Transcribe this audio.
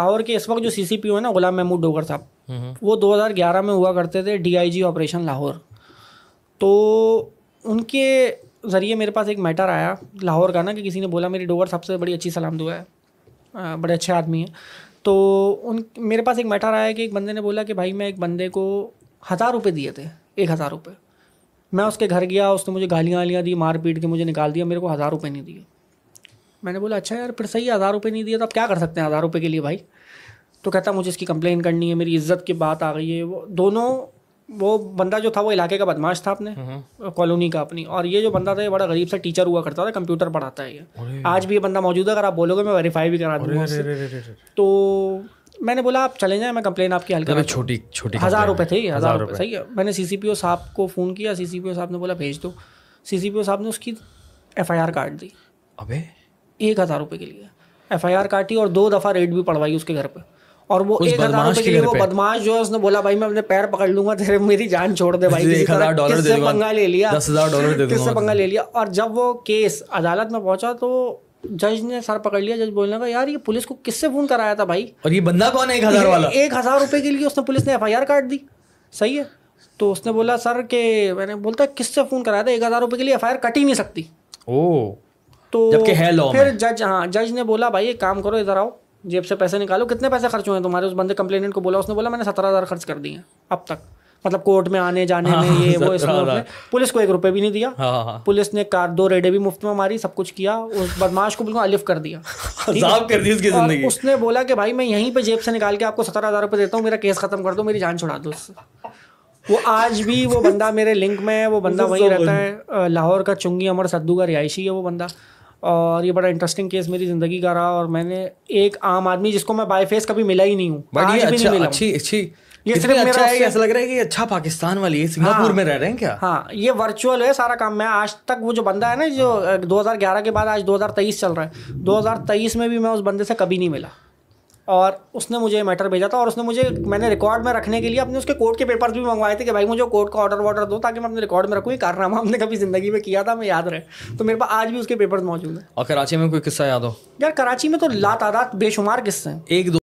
लाहौर के इस वक्त जो सीसीपीओ है ना गुलाम महमूद डोगर साहब हम्म। वो 2011 में हुआ करते थे डीआईजी ऑपरेशन लाहौर तो उनके ज़रिए मेरे पास एक मैटर आया लाहौर का ना कि किसी ने बोला मेरी डोगर साहब से बड़ी अच्छी सलाम दुआ है बड़े अच्छे आदमी हैं तो उन मेरे पास एक मैटर आया कि एक बंदे ने बोला कि भाई मैं एक बंदे को हज़ार रुपये दिए थे एक हज़ार रुपये मैं उसके घर गया उसने मुझे गालियाँ वालियाँ दी मार पीट के मुझे निकाल दिया मेरे को हज़ार रुपये नहीं दिए मैंने बोला अच्छा यार फिर सही हज़ार रुपये नहीं दिया तो आप क्या कर सकते हैं हज़ार रुपये के लिए भाई तो कहता मुझे इसकी कंप्लेन करनी है मेरी इज्जत की बात आ गई है वो दोनों वो बंदा जो था वो इलाके का बदमाश था अपने हम्म। कॉलोनी का अपनी और ये जो बंदा था ये बड़ा गरीब सा टीचर हुआ करता था कंप्यूटर पढ़ाता है ये आज भी ये बंदा मौजूद है अगर आप बोलोगे मैं वेरीफाई भी करा दूंगा तो मैंने बोला आप चले जाएं मैं कंप्लेन आपकी हल कर छोटी छोटी हज़ार रुपये थे हज़ार रुपये सही है मैंने सी सी पी ओ साहब को फ़ोन किया सी सी पी ओ साहब ने बोला भेज दो सी सी पी ओ साहब ने उसकी एफ आई आर काट दी अबे एक हज़ार रुपये के लिए एफ आई आर काटी और दो दफ़ा रेड भी पड़वाई उसके घर पर और वो एक हजार रुपए के लिए वो बदमाश जो है उसने बोला भाई मैं अपने पैर पकड़ लूंगा तेरे मेरी जान छोड़ दे भाई पंगा ले लिया किससे पंगा ले लिया और जब वो केस अदालत में पहुंचा तो जज ने सर पकड़ लिया जज बोलने का यार ये पुलिस को किससे फोन कराया था भाई और ये बंदा कौन है एक हजार वाला एक हजार रुपए के लिए उसने पुलिस ने एफ काट दी सही है तो उसने बोला सर के मैंने बोलता किससे फोन कराया था एक हजार रुपए के लिए एफ कट ही नहीं सकती ओ तो जबकि है लॉ फिर जज हाँ जज ने बोला भाई एक काम करो इधर आओ जेब से पैसे निकालो कितने पैसे खर्च हुए हैं तुम्हारे उस बंदे कंप्लेनेंट को बोला उसने बोला मैंने सत्रह हज़ार खर्च कर दिए अब तक मतलब कोर्ट में आने जाने हाँ, में ये वो इसमें पुलिस को एक रुपये भी नहीं दिया हाँ, हाँ, हाँ. पुलिस ने कार दो रेडे भी मुफ्त में मारी सब कुछ किया उस बदमाश को बिल्कुल अलिफ कर दिया कर दी उसकी जिंदगी उसने बोला कि भाई मैं यहीं पे जेब से निकाल के आपको सत्रह हज़ार रुपये देता हूँ मेरा केस खत्म कर दो मेरी जान छुड़ा दो उससे वो आज भी वो बंदा मेरे लिंक में है वो बंदा वहीं रहता है लाहौर का चुंगी अमर सद्दू का रिहायशी है वो बंदा और ये बड़ा इंटरेस्टिंग केस मेरी जिंदगी का रहा और मैंने एक आम आदमी जिसको मैं बाय फेस कभी मिला ही नहीं हूँ अच्छा, ये सिर्फ अच्छा लग रहा है कि अच्छा पाकिस्तान वाली है सिंगापुर हाँ, में रह रहे हैं क्या हाँ ये वर्चुअल है सारा काम मैं आज तक वो जो बंदा है ना जो 2011 हाँ। के बाद आज 2023 चल रहा है 2023 में भी मैं उस बंदे से कभी नहीं मिला और उसने मुझे मैटर भेजा था और उसने मुझे मैंने रिकॉर्ड में रखने के लिए अपने उसके कोर्ट के पेपर्स भी मंगवाए थे कि भाई मुझे कोर्ट का ऑर्डर वॉर्डर दो ताकि मैं अपने रिकॉर्ड में रखूँ ये कारनामा हमने कभी ज़िंदगी में किया था मैं याद रहे तो मेरे पास आज भी उसके पेपर मौजूद हैं और कराची में कोई किस्सा याद हो यार कराची में तो ला तादाद बेशुमार किस्से हैं एक